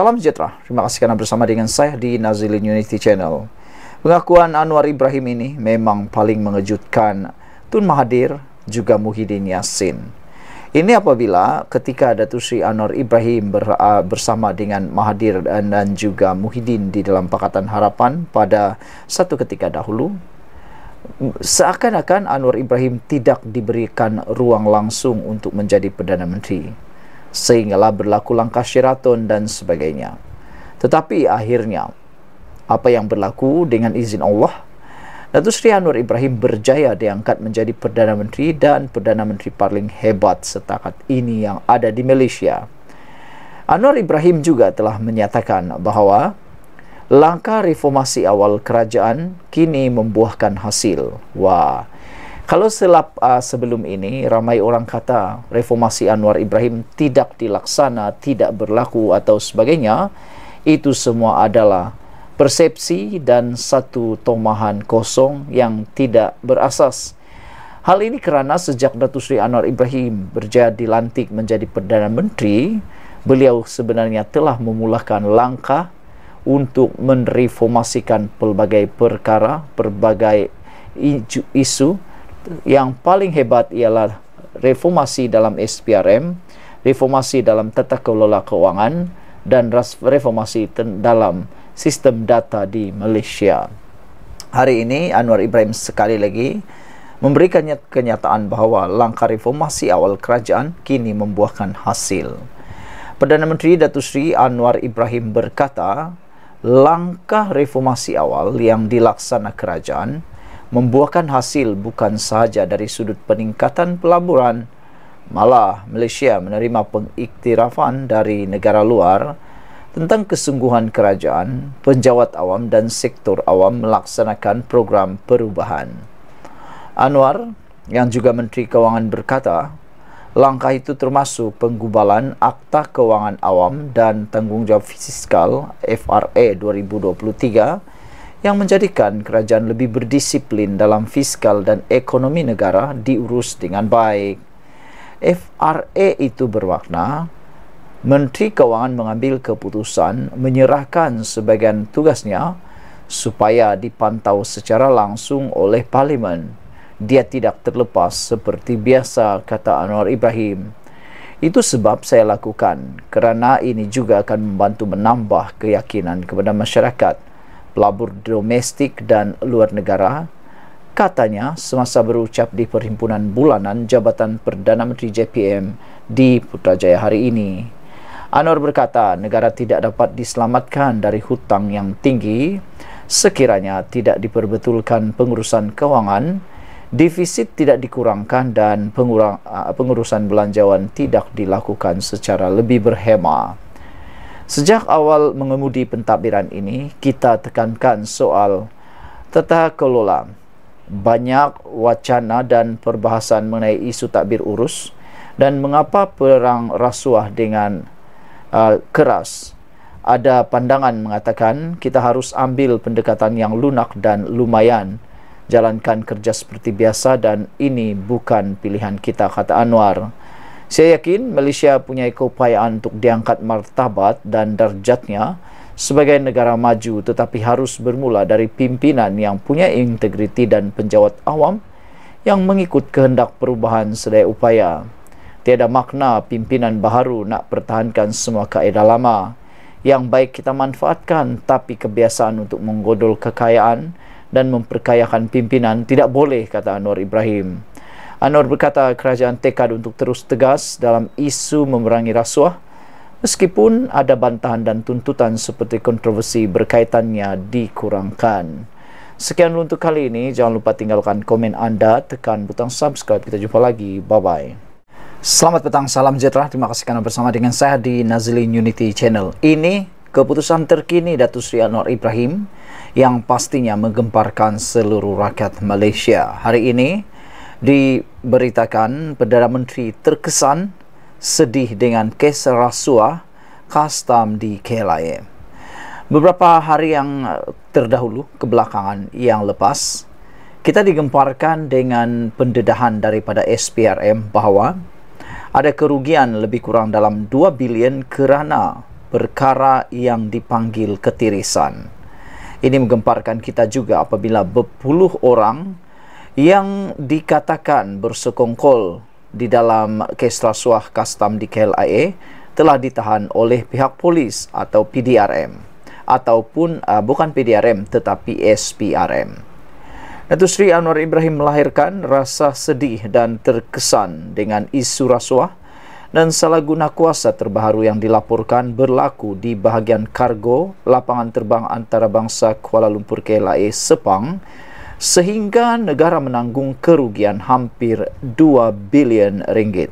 Salam sejahtera. Terima kasih kerana bersama dengan saya di Nazilin Unity Channel. Pengakuan Anwar Ibrahim ini memang paling mengejutkan Tun Mahathir juga Muhyiddin Yassin. Ini apabila ketika Datuk Sri Anwar Ibrahim ber, uh, ah, bersama dengan Mahathir dan, dan juga Muhyiddin di dalam Pakatan Harapan pada satu ketika dahulu, seakan-akan Anwar Ibrahim tidak diberikan ruang langsung untuk menjadi Perdana Menteri sehinggalah berlaku langkah syiraton dan sebagainya. Tetapi akhirnya, apa yang berlaku dengan izin Allah, Datuk Seri Anwar Ibrahim berjaya diangkat menjadi Perdana Menteri dan Perdana Menteri paling hebat setakat ini yang ada di Malaysia. Anwar Ibrahim juga telah menyatakan bahawa langkah reformasi awal kerajaan kini membuahkan hasil. Wah, kalau selap uh, sebelum ini ramai orang kata reformasi Anwar Ibrahim tidak dilaksana, tidak berlaku atau sebagainya, itu semua adalah persepsi dan satu tomahan kosong yang tidak berasas. Hal ini kerana sejak Datuk Seri Anwar Ibrahim berjaya dilantik menjadi Perdana Menteri, beliau sebenarnya telah memulakan langkah untuk mereformasikan pelbagai perkara, berbagai isu yang paling hebat ialah reformasi dalam SPRM, reformasi dalam tata kelola keuangan dan reformasi dalam sistem data di Malaysia. Hari ini Anwar Ibrahim sekali lagi memberikan kenyataan bahawa langkah reformasi awal kerajaan kini membuahkan hasil. Perdana Menteri Datuk Seri Anwar Ibrahim berkata, langkah reformasi awal yang dilaksana kerajaan membuahkan hasil bukan sahaja dari sudut peningkatan pelaburan malah Malaysia menerima pengiktirafan dari negara luar tentang kesungguhan kerajaan, penjawat awam dan sektor awam melaksanakan program perubahan. Anwar yang juga Menteri Kewangan berkata, langkah itu termasuk penggubalan Akta Kewangan Awam dan Tanggungjawab Fiskal FRA 2023 yang menjadikan kerajaan lebih berdisiplin dalam fiskal dan ekonomi negara diurus dengan baik. FRA itu bermakna Menteri Kewangan mengambil keputusan menyerahkan sebagian tugasnya supaya dipantau secara langsung oleh parlimen. Dia tidak terlepas seperti biasa kata Anwar Ibrahim. Itu sebab saya lakukan kerana ini juga akan membantu menambah keyakinan kepada masyarakat pelabur domestik dan luar negara katanya semasa berucap di perhimpunan bulanan Jabatan Perdana Menteri JPM di Putrajaya hari ini. Anwar berkata negara tidak dapat diselamatkan dari hutang yang tinggi sekiranya tidak diperbetulkan pengurusan kewangan, defisit tidak dikurangkan dan ah, pengurusan belanjawan tidak dilakukan secara lebih berhemat. Sejak awal mengemudi pentadbiran ini, kita tekankan soal tata kelola. Banyak wacana dan perbahasan mengenai isu takbir urus dan mengapa perang rasuah dengan uh, keras. Ada pandangan mengatakan kita harus ambil pendekatan yang lunak dan lumayan jalankan kerja seperti biasa dan ini bukan pilihan kita kata Anwar. Saya yakin Malaysia punya keupayaan untuk diangkat martabat dan darjatnya sebagai negara maju tetapi harus bermula dari pimpinan yang punya integriti dan penjawat awam yang mengikut kehendak perubahan sedaya upaya. Tiada makna pimpinan baru nak pertahankan semua kaedah lama yang baik kita manfaatkan tapi kebiasaan untuk menggodol kekayaan dan memperkayakan pimpinan tidak boleh kata Anwar Ibrahim. Anwar berkata kerajaan tekad untuk terus tegas dalam isu memerangi rasuah meskipun ada bantahan dan tuntutan seperti kontroversi berkaitannya dikurangkan. Sekian untuk kali ini. Jangan lupa tinggalkan komen anda, tekan butang subscribe. Kita jumpa lagi. Bye-bye. Selamat petang, salam sejahtera. Terima kasih kerana bersama dengan saya di Nazilin Unity Channel. Ini keputusan terkini Datuk Sri Anwar Ibrahim yang pastinya menggemparkan seluruh rakyat Malaysia. Hari ini, diberitakan Perdana Menteri terkesan sedih dengan kes rasuah kastam di KLIA. Beberapa hari yang terdahulu kebelakangan yang lepas, kita digemparkan dengan pendedahan daripada SPRM bahawa ada kerugian lebih kurang dalam 2 bilion kerana perkara yang dipanggil ketirisan. Ini menggemparkan kita juga apabila berpuluh orang yang dikatakan bersekongkol di dalam kes rasuah kastam di KLIA telah ditahan oleh pihak polis atau PDRM ataupun uh, bukan PDRM tetapi SPRM. Datuk Sri Anwar Ibrahim melahirkan rasa sedih dan terkesan dengan isu rasuah dan salah guna kuasa terbaru yang dilaporkan berlaku di bahagian kargo lapangan terbang antarabangsa Kuala Lumpur KLIA Sepang sehingga negara menanggung kerugian hampir 2 bilion ringgit.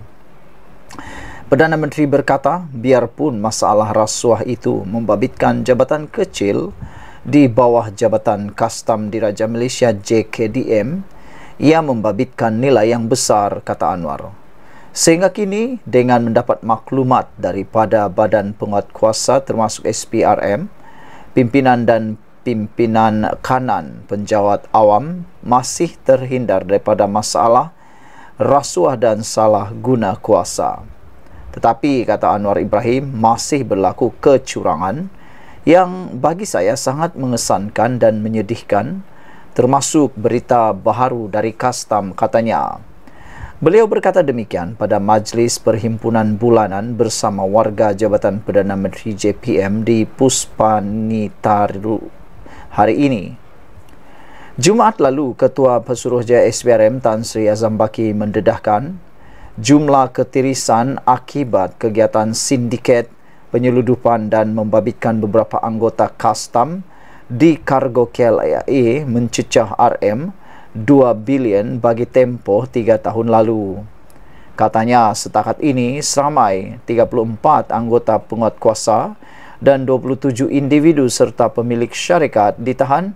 Perdana Menteri berkata, biarpun masalah rasuah itu membabitkan jabatan kecil di bawah jabatan kastam diraja Malaysia JKDM, ia membabitkan nilai yang besar, kata Anwar. Sehingga kini, dengan mendapat maklumat daripada badan penguat kuasa termasuk SPRM, pimpinan dan pimpinan kanan penjawat awam masih terhindar daripada masalah rasuah dan salah guna kuasa. Tetapi kata Anwar Ibrahim masih berlaku kecurangan yang bagi saya sangat mengesankan dan menyedihkan termasuk berita baharu dari kastam katanya. Beliau berkata demikian pada majlis perhimpunan bulanan bersama warga Jabatan Perdana Menteri JPM di Puspanitaru hari ini. Jumaat lalu, Ketua Pesuruhjaya SPRM Tan Sri Azam Baki mendedahkan jumlah ketirisan akibat kegiatan sindiket penyeludupan dan membabitkan beberapa anggota kastam di kargo KLIA mencecah RM 2 bilion bagi tempoh 3 tahun lalu. Katanya setakat ini seramai 34 anggota penguat kuasa dan 27 individu serta pemilik syarikat ditahan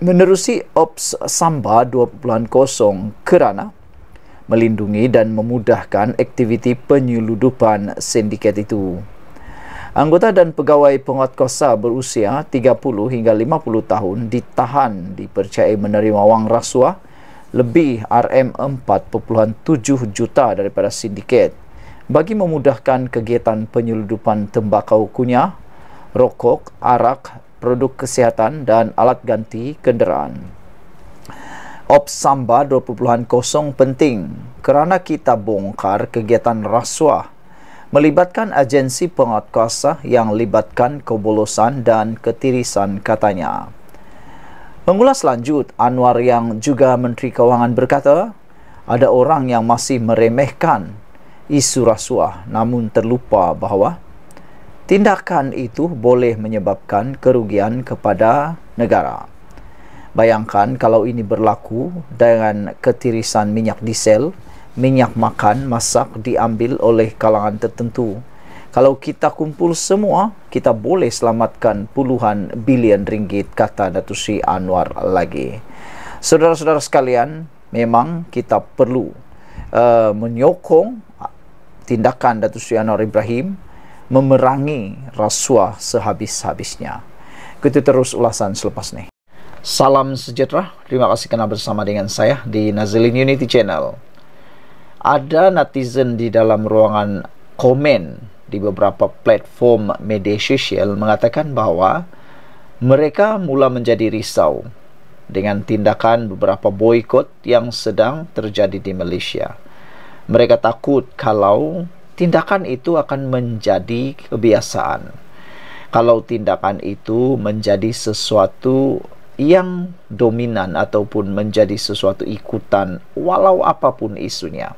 menerusi Ops Samba 2.0 kerana melindungi dan memudahkan aktiviti penyeludupan sindiket itu. Anggota dan pegawai penguatkuasa berusia 30 hingga 50 tahun ditahan dipercayai menerima wang rasuah lebih RM4.7 juta daripada sindiket bagi memudahkan kegiatan penyeludupan tembakau kunyah, rokok, arak, produk kesihatan dan alat ganti kenderaan. Ops Samba 20.0 penting kerana kita bongkar kegiatan rasuah melibatkan agensi penguatkuasa yang libatkan kebolosan dan ketirisan katanya. Mengulas lanjut, Anwar yang juga Menteri Kewangan berkata, ada orang yang masih meremehkan isu rasuah namun terlupa bahawa tindakan itu boleh menyebabkan kerugian kepada negara. Bayangkan kalau ini berlaku dengan ketirisan minyak diesel, minyak makan masak diambil oleh kalangan tertentu. Kalau kita kumpul semua, kita boleh selamatkan puluhan bilion ringgit kata Datuk Sri Anwar lagi. Saudara-saudara sekalian, memang kita perlu uh, menyokong tindakan Datuk Seri Anwar Ibrahim memerangi rasuah sehabis-habisnya. Kita terus ulasan selepas ini. Salam sejahtera. Terima kasih kerana bersama dengan saya di Nazlin Unity Channel. Ada netizen di dalam ruangan komen di beberapa platform media sosial mengatakan bahawa mereka mula menjadi risau dengan tindakan beberapa boykot yang sedang terjadi di Malaysia. Mereka takut kalau tindakan itu akan menjadi kebiasaan. Kalau tindakan itu menjadi sesuatu yang dominan ataupun menjadi sesuatu ikutan walau apapun isunya.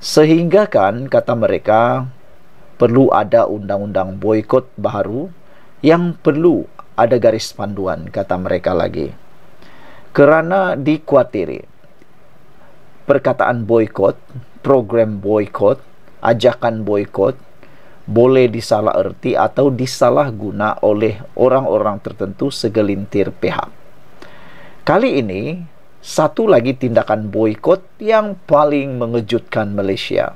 Sehingga kan kata mereka perlu ada undang-undang boykot baru yang perlu ada garis panduan kata mereka lagi. Kerana dikhawatirkan perkataan boykot, program boykot, ajakan boykot boleh disalaherti atau disalahguna oleh orang-orang tertentu segelintir pihak. Kali ini, satu lagi tindakan boykot yang paling mengejutkan Malaysia.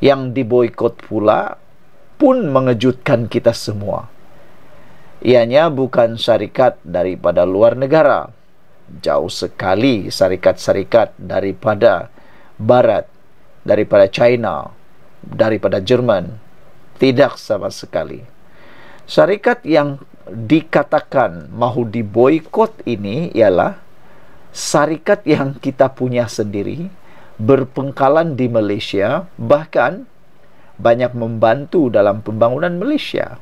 Yang diboykot pula pun mengejutkan kita semua. Ianya bukan syarikat daripada luar negara, jauh sekali syarikat-syarikat daripada barat daripada China daripada Jerman tidak sama sekali syarikat yang dikatakan mahu diboykot ini ialah syarikat yang kita punya sendiri berpengkalan di Malaysia bahkan banyak membantu dalam pembangunan Malaysia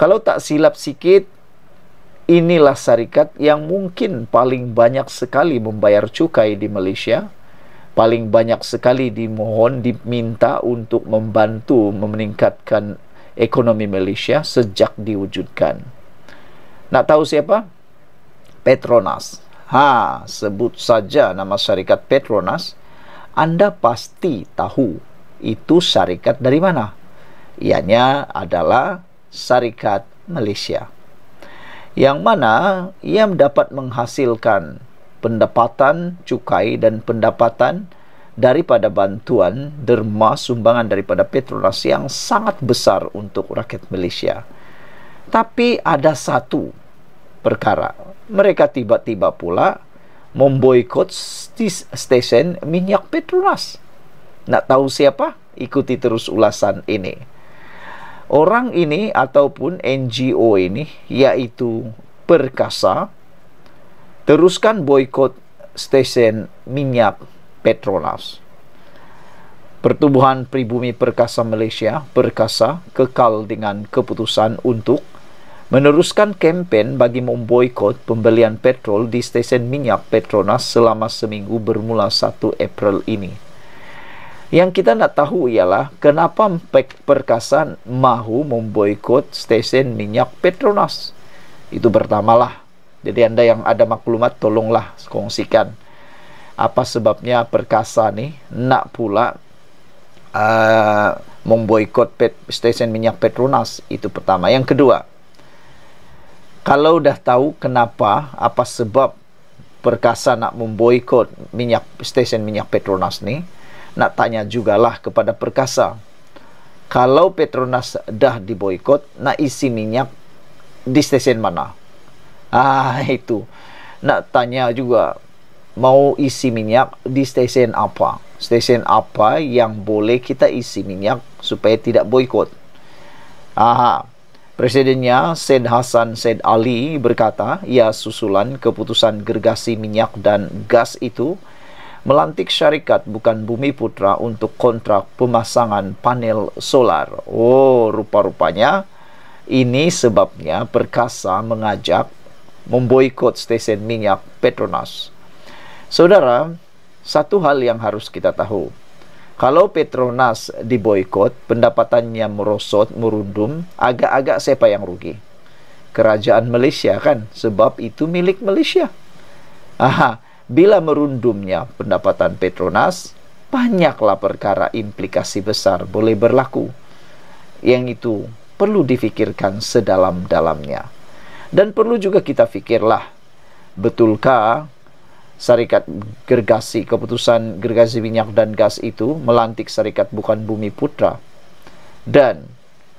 kalau tak silap sikit inilah syarikat yang mungkin paling banyak sekali membayar cukai di Malaysia paling banyak sekali dimohon diminta untuk membantu meningkatkan ekonomi Malaysia sejak diwujudkan nak tahu siapa Petronas ha sebut saja nama syarikat Petronas anda pasti tahu itu syarikat dari mana ianya adalah syarikat Malaysia yang mana ia dapat menghasilkan pendapatan cukai dan pendapatan daripada bantuan derma sumbangan daripada Petronas yang sangat besar untuk rakyat Malaysia. Tapi ada satu perkara. Mereka tiba-tiba pula memboikot stesen minyak Petronas. Nak tahu siapa? Ikuti terus ulasan ini orang ini ataupun NGO ini iaitu Perkasa teruskan boykot stesen minyak Petronas. Pertubuhan Pribumi Perkasa Malaysia Perkasa kekal dengan keputusan untuk meneruskan kempen bagi memboikot pembelian petrol di stesen minyak Petronas selama seminggu bermula 1 April ini. Yang kita nak tahu ialah kenapa perkasan mahu memboikot stesen minyak Petronas. Itu pertamalah. Jadi anda yang ada maklumat tolonglah kongsikan. Apa sebabnya perkasa ni nak pula uh, memboikot pet, stesen minyak Petronas. Itu pertama. Yang kedua, kalau dah tahu kenapa, apa sebab perkasa nak memboikot minyak stesen minyak Petronas ni, nak tanya jugalah kepada Perkasa. Kalau Petronas dah diboykot, nak isi minyak di stesen mana? Ah, itu. Nak tanya juga, mau isi minyak di stesen apa? Stesen apa yang boleh kita isi minyak supaya tidak boykot? Ah, Presidennya Said Hasan Said Ali berkata, ia susulan keputusan gergasi minyak dan gas itu melantik syarikat bukan Bumi Putra untuk kontrak pemasangan panel solar. Oh, rupa-rupanya ini sebabnya Perkasa mengajak memboikot stesen minyak Petronas. Saudara, satu hal yang harus kita tahu. Kalau Petronas diboikot, pendapatannya merosot, merundum, agak-agak siapa yang rugi? Kerajaan Malaysia kan, sebab itu milik Malaysia. Aha, Bila merundumnya pendapatan Petronas, banyaklah perkara implikasi besar boleh berlaku. Yang itu perlu difikirkan sedalam-dalamnya. Dan perlu juga kita fikirlah, betulkah syarikat Gergasi, keputusan Gergasi Minyak dan Gas itu melantik syarikat Bukan Bumi Putra? Dan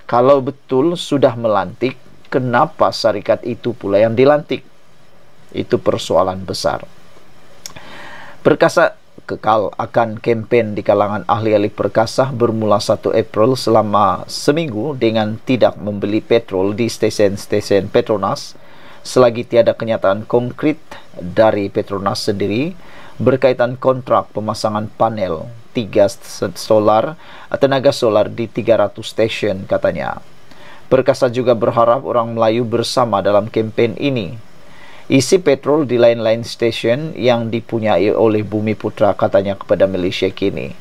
kalau betul sudah melantik, kenapa syarikat itu pula yang dilantik? Itu persoalan besar. Perkasa kekal akan kempen di kalangan ahli-ahli perkasa bermula 1 April selama seminggu dengan tidak membeli petrol di stesen-stesen Petronas selagi tiada kenyataan konkret dari Petronas sendiri berkaitan kontrak pemasangan panel tiga solar tenaga solar di 300 stesen katanya. Perkasa juga berharap orang Melayu bersama dalam kempen ini isi petrol di lain-lain stesen yang dipunyai oleh Bumi Putra katanya kepada Malaysia kini.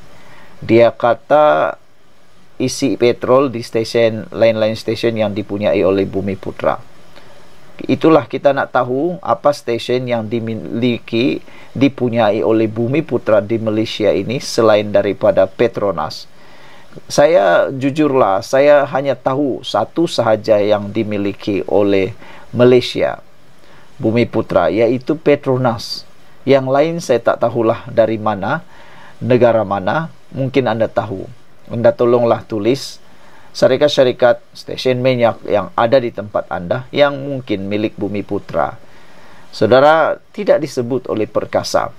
Dia kata isi petrol di stesen lain-lain stesen yang dipunyai oleh Bumi Putra. Itulah kita nak tahu apa stesen yang dimiliki dipunyai oleh Bumi Putra di Malaysia ini selain daripada Petronas. Saya jujurlah, saya hanya tahu satu sahaja yang dimiliki oleh Malaysia. Bumi Putra iaitu Petronas. Yang lain saya tak tahulah dari mana, negara mana, mungkin anda tahu. Anda tolonglah tulis syarikat-syarikat stesen minyak yang ada di tempat anda yang mungkin milik Bumi Putra. Saudara tidak disebut oleh perkasa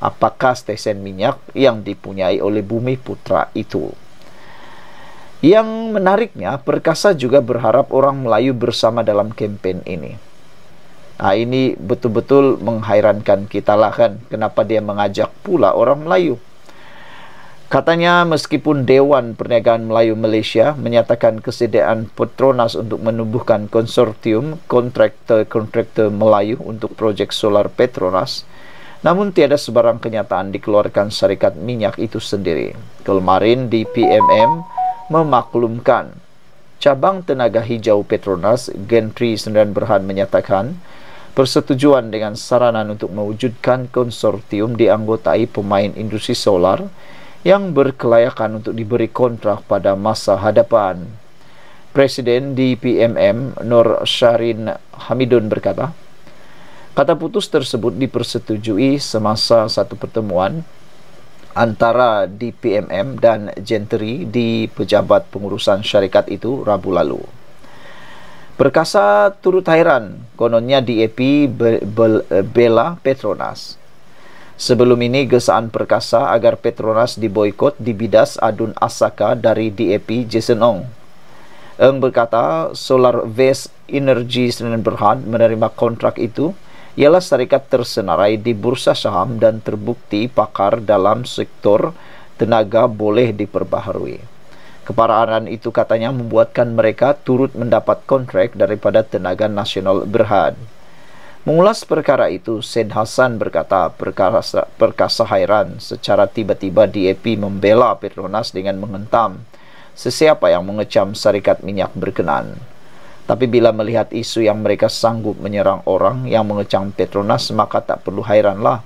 apakah stesen minyak yang dipunyai oleh Bumi Putra itu. Yang menariknya, Perkasa juga berharap orang Melayu bersama dalam kempen ini. Ha, ini betul-betul menghairankan kita lah kan kenapa dia mengajak pula orang Melayu. Katanya meskipun Dewan Perniagaan Melayu Malaysia menyatakan kesediaan Petronas untuk menubuhkan konsortium kontraktor-kontraktor Melayu untuk projek solar Petronas, namun tiada sebarang kenyataan dikeluarkan syarikat minyak itu sendiri. Kemarin di PMM memaklumkan cabang tenaga hijau Petronas Gentry Sendan Berhan menyatakan persetujuan dengan saranan untuk mewujudkan konsortium dianggotai pemain industri solar yang berkelayakan untuk diberi kontrak pada masa hadapan. Presiden DPMM Nur Syarin Hamidun berkata, kata putus tersebut dipersetujui semasa satu pertemuan antara DPMM dan Gentry di pejabat pengurusan syarikat itu Rabu lalu. Perkasa turut hairan kononnya DAP bela Petronas. Sebelum ini gesaan Perkasa agar Petronas diboikot dibidas adun Asaka dari DAP Jason Ong. Ong berkata Solar Vest Energy Senen Berhad menerima kontrak itu ialah syarikat tersenarai di bursa saham dan terbukti pakar dalam sektor tenaga boleh diperbaharui. Keparahan itu katanya membuatkan mereka turut mendapat kontrak daripada tenaga nasional Berhad. Mengulas perkara itu, Sen Hasan berkata perkasa, perkasa hairan secara tiba-tiba DAP membela Petronas dengan menghentam sesiapa yang mengecam syarikat minyak berkenan. Tapi bila melihat isu yang mereka sanggup menyerang orang yang mengecam Petronas maka tak perlu hairanlah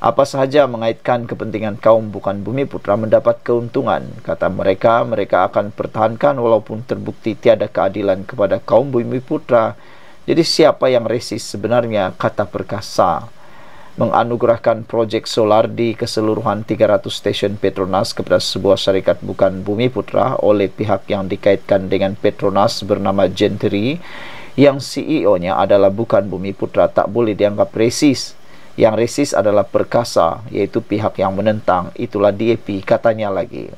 apa sahaja mengaitkan kepentingan kaum bukan bumi putra mendapat keuntungan. Kata mereka, mereka akan pertahankan walaupun terbukti tiada keadilan kepada kaum bumi putra. Jadi siapa yang resis sebenarnya? Kata perkasa menganugerahkan projek solar di keseluruhan 300 stesen Petronas kepada sebuah syarikat bukan bumi putra oleh pihak yang dikaitkan dengan Petronas bernama Gentry yang CEO-nya adalah bukan bumi putra tak boleh dianggap resis yang resis adalah perkasa iaitu pihak yang menentang itulah DAP katanya lagi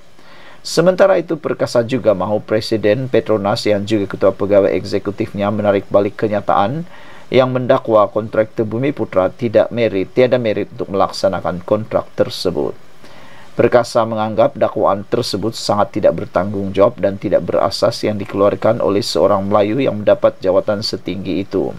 Sementara itu perkasa juga mahu Presiden Petronas yang juga Ketua Pegawai Eksekutifnya menarik balik kenyataan yang mendakwa kontraktor Bumi Putra tidak merit, tiada merit untuk melaksanakan kontrak tersebut. Perkasa menganggap dakwaan tersebut sangat tidak bertanggungjawab dan tidak berasas yang dikeluarkan oleh seorang Melayu yang mendapat jawatan setinggi itu.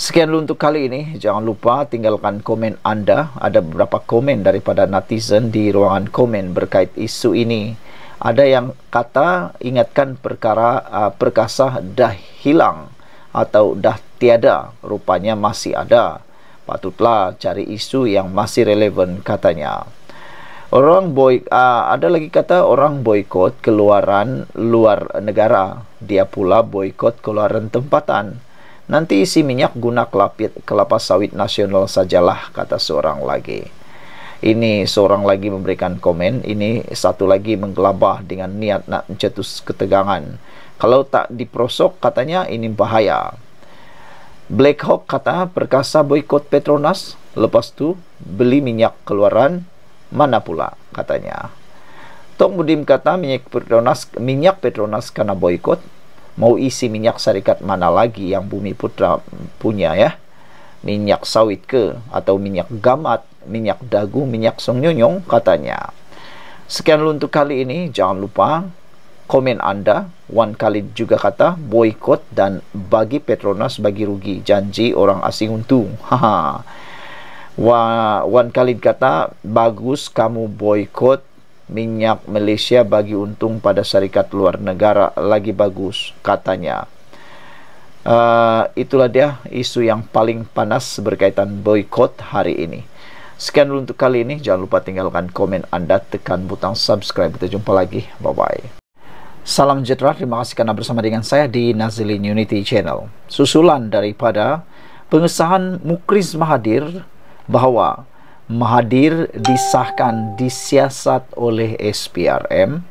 Sekian dulu untuk kali ini. Jangan lupa tinggalkan komen anda. Ada beberapa komen daripada netizen di ruangan komen berkait isu ini. Ada yang kata ingatkan perkara uh, ah, perkasa dah hilang atau dah tiada. Rupanya masih ada. Patutlah cari isu yang masih relevan katanya. Orang boy uh, ah, ada lagi kata orang boykot keluaran luar negara. Dia pula boykot keluaran tempatan. Nanti isi minyak guna kelapit kelapa sawit nasional sajalah kata seorang lagi. Ini seorang lagi memberikan komen, ini satu lagi menggelabah dengan niat nak mencetus ketegangan. Kalau tak diprosok katanya ini bahaya. Black Hawk kata perkasa boikot Petronas lepas tu beli minyak keluaran mana pula katanya. Tong Mudim kata minyak Petronas minyak Petronas kena boikot mau isi minyak syarikat mana lagi yang Bumi Putra punya ya? Minyak sawit ke atau minyak gamat, minyak dagu, minyak sungnyonyong katanya. Sekian dulu untuk kali ini. Jangan lupa komen anda. Wan Khalid juga kata boycott dan bagi Petronas bagi rugi. Janji orang asing untung. Wan Khalid kata bagus kamu boycott minyak Malaysia bagi untung pada syarikat luar negara lagi bagus katanya. Uh, itulah dia isu yang paling panas berkaitan boycott hari ini. Sekian dulu untuk kali ini. Jangan lupa tinggalkan komen anda, tekan butang subscribe. Kita jumpa lagi. Bye bye. Salam sejahtera. Terima kasih kerana bersama dengan saya di Nazilin Unity Channel. Susulan daripada pengesahan Mukriz Mahadir bahawa Mahadir disahkan disiasat oleh SPRM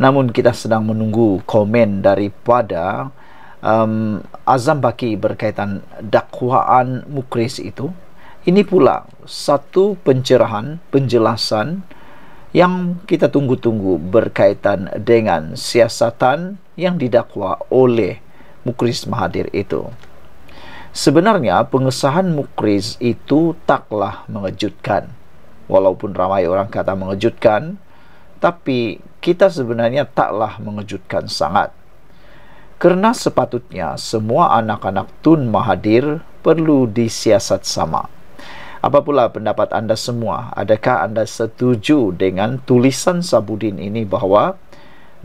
namun kita sedang menunggu komen daripada um, Azam Baki berkaitan dakwaan Mukris itu ini pula satu pencerahan penjelasan yang kita tunggu-tunggu berkaitan dengan siasatan yang didakwa oleh Mukris Mahadir itu Sebenarnya pengesahan Mukriz itu taklah mengejutkan. Walaupun ramai orang kata mengejutkan, tapi kita sebenarnya taklah mengejutkan sangat. Kerana sepatutnya semua anak-anak Tun mahadir perlu disiasat sama. Apa pula pendapat anda semua? Adakah anda setuju dengan tulisan Sabudin ini bahawa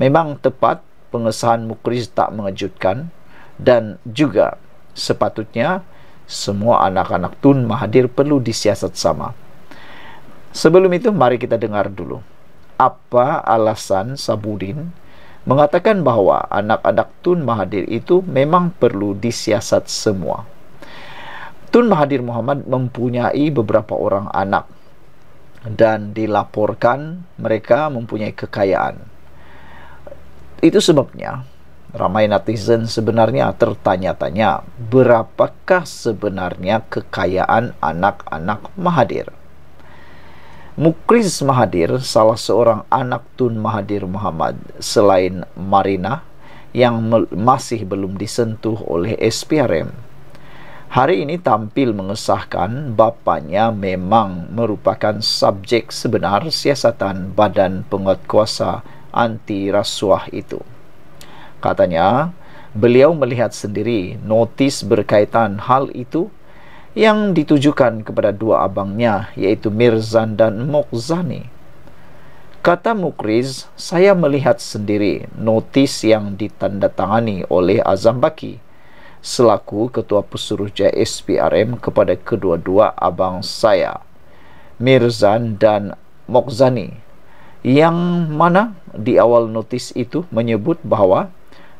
memang tepat pengesahan Mukriz tak mengejutkan dan juga sepatutnya semua anak-anak Tun Mahathir perlu disiasat sama. Sebelum itu, mari kita dengar dulu. Apa alasan Sabudin mengatakan bahawa anak-anak Tun Mahathir itu memang perlu disiasat semua? Tun Mahathir Muhammad mempunyai beberapa orang anak dan dilaporkan mereka mempunyai kekayaan. Itu sebabnya Ramai netizen sebenarnya tertanya-tanya berapakah sebenarnya kekayaan anak-anak Mahadir. Mukriz Mahadir salah seorang anak Tun Mahadir Muhammad selain Marina yang masih belum disentuh oleh SPRM. Hari ini tampil mengesahkan bapanya memang merupakan subjek sebenar siasatan badan kuasa anti rasuah itu katanya beliau melihat sendiri notis berkaitan hal itu yang ditujukan kepada dua abangnya yaitu Mirzan dan Mokzani. Kata Mukriz, saya melihat sendiri notis yang ditandatangani oleh Azam Baki selaku ketua pesuruh JSPRM kepada kedua-dua abang saya, Mirzan dan Mokzani. Yang mana di awal notis itu menyebut bahawa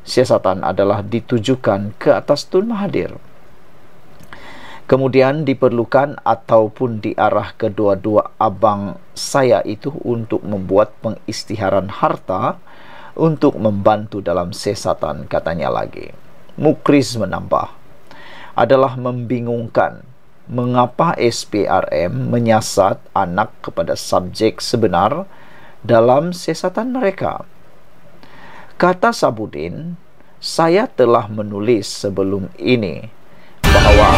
siasatan adalah ditujukan ke atas Tun Mahathir. Kemudian diperlukan ataupun diarah kedua-dua abang saya itu untuk membuat pengistiharan harta untuk membantu dalam sesatan. katanya lagi. Mukriz menambah adalah membingungkan mengapa SPRM menyiasat anak kepada subjek sebenar dalam sesatan Mereka Kata Sabudin, saya telah menulis sebelum ini bahawa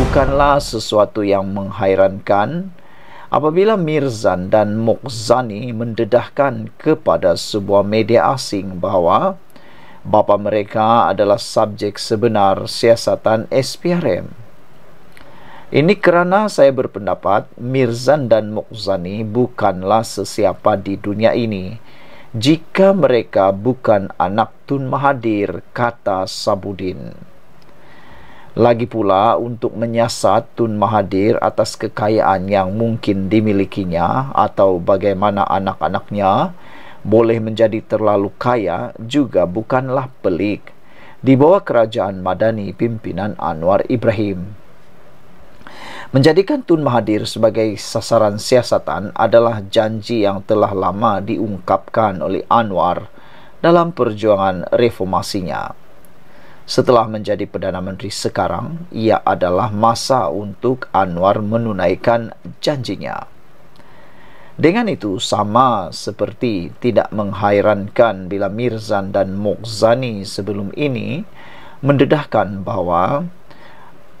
bukanlah sesuatu yang menghairankan apabila Mirzan dan Mokzani mendedahkan kepada sebuah media asing bahawa bapa mereka adalah subjek sebenar siasatan SPRM. Ini kerana saya berpendapat Mirzan dan Mokzani bukanlah sesiapa di dunia ini jika mereka bukan anak Tun Mahadir, kata Sabudin lagi pula untuk menyasat Tun Mahadir atas kekayaan yang mungkin dimilikinya atau bagaimana anak-anaknya boleh menjadi terlalu kaya juga bukanlah pelik di bawah kerajaan Madani pimpinan Anwar Ibrahim Menjadikan Tun Mahathir sebagai sasaran siasatan adalah janji yang telah lama diungkapkan oleh Anwar dalam perjuangan reformasinya. Setelah menjadi Perdana Menteri sekarang, ia adalah masa untuk Anwar menunaikan janjinya. Dengan itu, sama seperti tidak menghairankan bila Mirzan dan Mokzani sebelum ini mendedahkan bahawa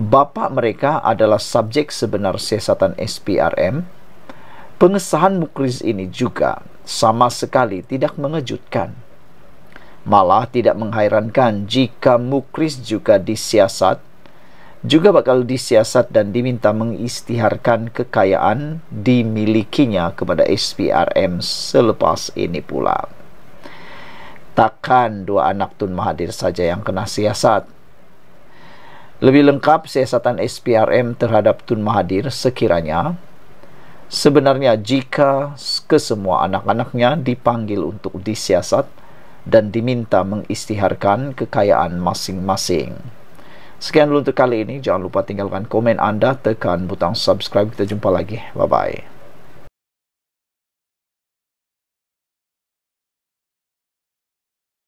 bapa mereka adalah subjek sebenar siasatan SPRM, pengesahan Mukriz ini juga sama sekali tidak mengejutkan. Malah tidak menghairankan jika Mukriz juga disiasat, juga bakal disiasat dan diminta mengistiharkan kekayaan dimilikinya kepada SPRM selepas ini pula. Takkan dua anak Tun Mahathir saja yang kena siasat. Lebih lengkap siasatan SPRM terhadap Tun Mahathir sekiranya sebenarnya jika kesemua anak-anaknya dipanggil untuk disiasat dan diminta mengistiharkan kekayaan masing-masing. Sekian dulu untuk kali ini. Jangan lupa tinggalkan komen anda, tekan butang subscribe. Kita jumpa lagi. Bye-bye.